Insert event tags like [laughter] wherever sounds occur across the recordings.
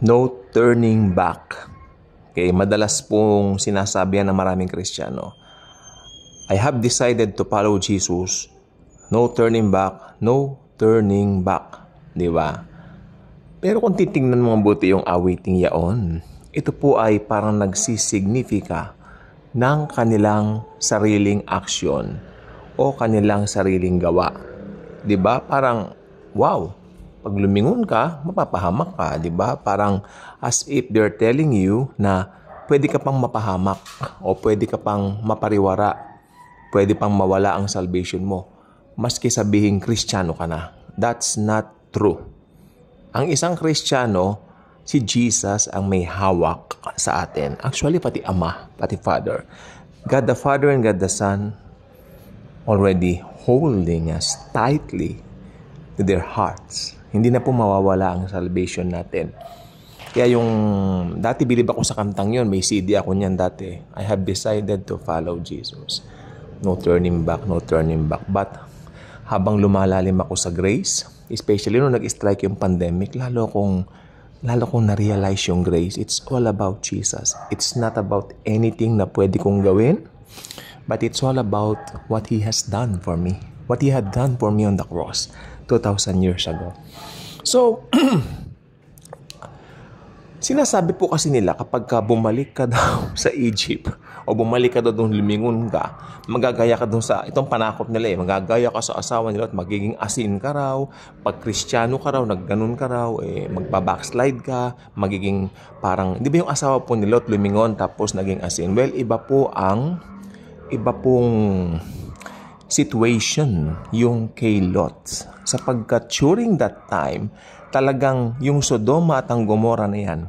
no turning back. Okay, madalas pong sinasabi yan ng maraming Kristiyano. I have decided to follow Jesus. No turning back, no turning back. Di ba? Pero kung titingnan mo mabuti yung awiting yaon, ito po ay parang nagsisignifika ng kanilang sariling aksyon o kanilang sariling gawa. 'Di ba? Parang wow pag lumingon ka, mapapahamak ka, di ba? Parang as if they're telling you na pwede ka pang mapahamak o pwede ka pang mapariwara, pwede pang mawala ang salvation mo, maski sabihin kristyano ka na. That's not true. Ang isang kristyano, si Jesus ang may hawak sa atin. Actually, pati Ama, pati Father. God the Father and God the Son already holding us tightly to their hearts. Hindi na po mawawala ang salvation natin. Kaya yung dati bilib ako sa kantang yon, may CD ako niyan dati. I have decided to follow Jesus. No turning back, no turning back. But habang lumalalim ako sa grace, especially nung nag-strike yung pandemic, lalo kong lalo kong na-realize yung grace. It's all about Jesus. It's not about anything na pwede kong gawin, but it's all about what He has done for me. What He had done for me on the cross. 2,000 years ago. So, [clears throat] sinasabi po kasi nila kapag ka bumalik ka daw [laughs] sa Egypt o bumalik ka daw doon lumingon ka, magagaya ka doon sa, itong panakot nila eh, magagaya ka sa asawa nila at magiging asin ka raw, pag kristyano ka raw, nagganon ka raw, eh, magpa-backslide ka, magiging parang, di ba yung asawa po nila at lumingon tapos naging asin? Well, iba po ang, iba pong situation yung kay Lot. Sapagkat during that time, talagang yung Sodoma at ang Gomora na yan,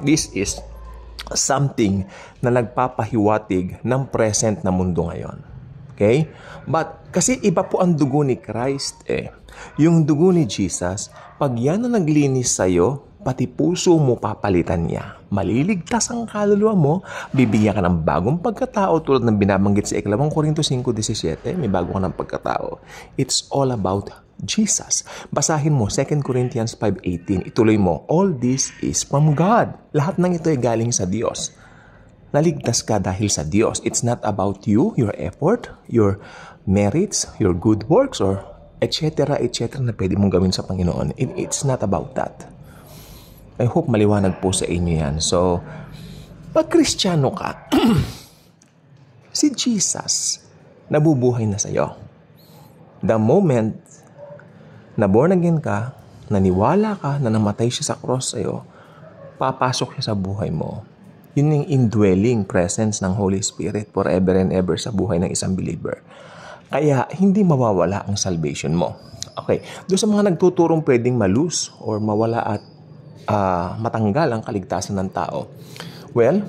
this is something na nagpapahiwatig ng present na mundo ngayon. Okay? But kasi iba po ang dugo ni Christ eh. Yung dugo ni Jesus, pag yan ang naglinis sa'yo, pati puso mo papalitan niya. Maliligtas ang kaluluwa mo, bibigyan ka ng bagong pagkatao tulad ng binabanggit sa ikalawang Korinto 5.17, may bago ka ng pagkatao. It's all about Jesus. Basahin mo 2 Corinthians 5.18. Ituloy mo, all this is from God. Lahat ng ito ay galing sa Diyos. Naligtas ka dahil sa Diyos. It's not about you, your effort, your merits, your good works, or etc. etc. na pwede mong gawin sa Panginoon. It's not about that. I hope maliwanag po sa inyo yan. So, pag kristyano ka, [clears throat] si Jesus nabubuhay na sa iyo. The moment na born again ka, naniwala ka na namatay siya sa cross sa'yo, papasok siya sa buhay mo. Yun yung indwelling presence ng Holy Spirit forever and ever sa buhay ng isang believer. Kaya hindi mawawala ang salvation mo. Okay, doon sa mga nagtuturong pwedeng malus or mawala at uh, matanggal ang kaligtasan ng tao? Well,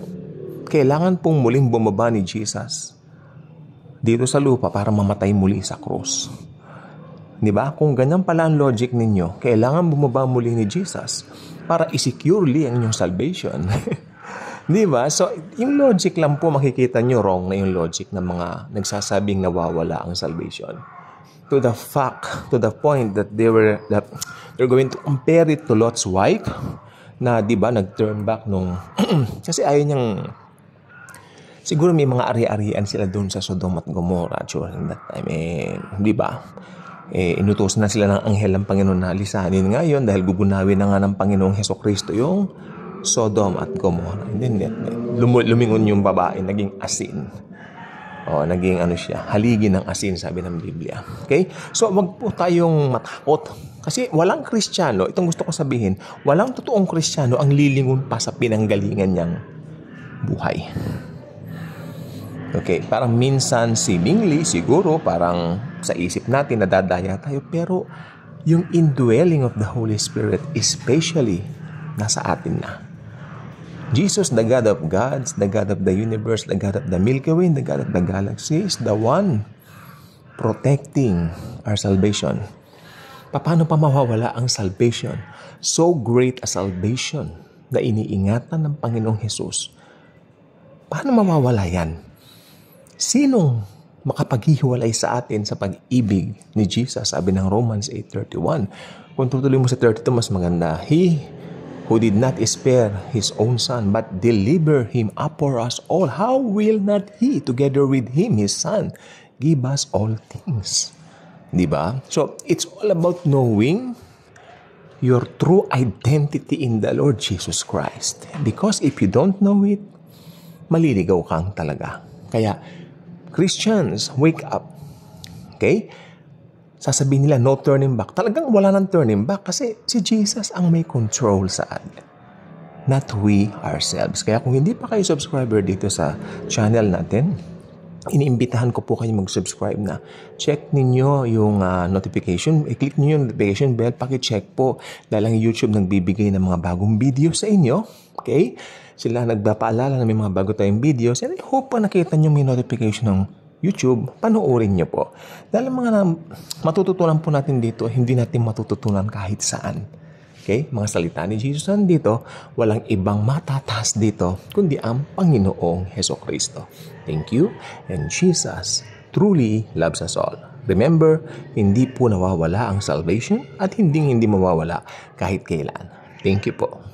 kailangan pong muling bumaba ni Jesus dito sa lupa para mamatay muli sa cross. 'Di ba? Kung ganyan pala ang logic ninyo, kailangan bumaba muli ni Jesus para i-securely ang inyong salvation. [laughs] 'Di ba? So, yung logic lang po makikita nyo wrong na yung logic ng mga nagsasabing nawawala ang salvation. To the fact, to the point that they were that They're going to compare it to Lot's wife na 'di ba nag-turn back nung [clears throat] kasi ayun niyang siguro may mga ari-arian sila doon sa Sodom at Gomorrah during that time eh, 'di ba? Eh, inutos na sila ng anghel ng Panginoon na lisanin ngayon dahil gugunawin na nga ng Panginoong Heso Kristo yung Sodom at Gomorrah. And Hindi, lumingon yung babae, naging asin. Oh, naging ano siya, haligi ng asin, sabi ng Biblia. Okay? So, wag po tayong matakot. Kasi walang Kristiyano, itong gusto ko sabihin, walang totoong Kristiyano ang lilingon pa sa pinanggalingan niyang buhay. Okay, parang minsan seemingly, siguro, parang sa isip natin nadadaya tayo, pero yung indwelling of the Holy Spirit, especially, nasa atin na. Jesus, the God of gods, the God of the universe, the God of the Milky Way, the God of the galaxy, is the one protecting our salvation. Paano pa mawawala ang salvation? So great a salvation na iniingatan ng Panginoong Hesus. Paano mawawala yan? Sinong makapaghihiwalay sa atin sa pag-ibig ni Jesus? Sabi ng Romans 8.31. Kung tutuloy mo sa 32, mas maganda. He who did not spare his own son, but deliver him up for us all, how will not he, together with him, his son, give us all things? Di ba? So, it's all about knowing your true identity in the Lord Jesus Christ. Because if you don't know it, maliligaw kang talaga. Kaya, Christians, wake up. Okay? sasabihin nila no turning back, talagang wala nang turning back kasi si Jesus ang may control sa atin. Not we ourselves. Kaya kung hindi pa kayo subscriber dito sa channel natin, iniimbitahan ko po kayo mag-subscribe na check ninyo yung uh, notification, i-click niyo yung notification bell, paki-check po dahil ang YouTube nagbibigay ng mga bagong video sa inyo. Okay? Sila nagpapaalala na may mga bago tayong videos and I hope pa nakita niyo may notification ng YouTube, panoorin nyo po. Dahil mga na, matututunan po natin dito, hindi natin matututunan kahit saan. Okay? Mga salita ni Jesus dito, walang ibang matatas dito, kundi ang Panginoong Heso Kristo. Thank you, and Jesus truly loves us all. Remember, hindi po nawawala ang salvation at hindi hindi mawawala kahit kailan. Thank you po.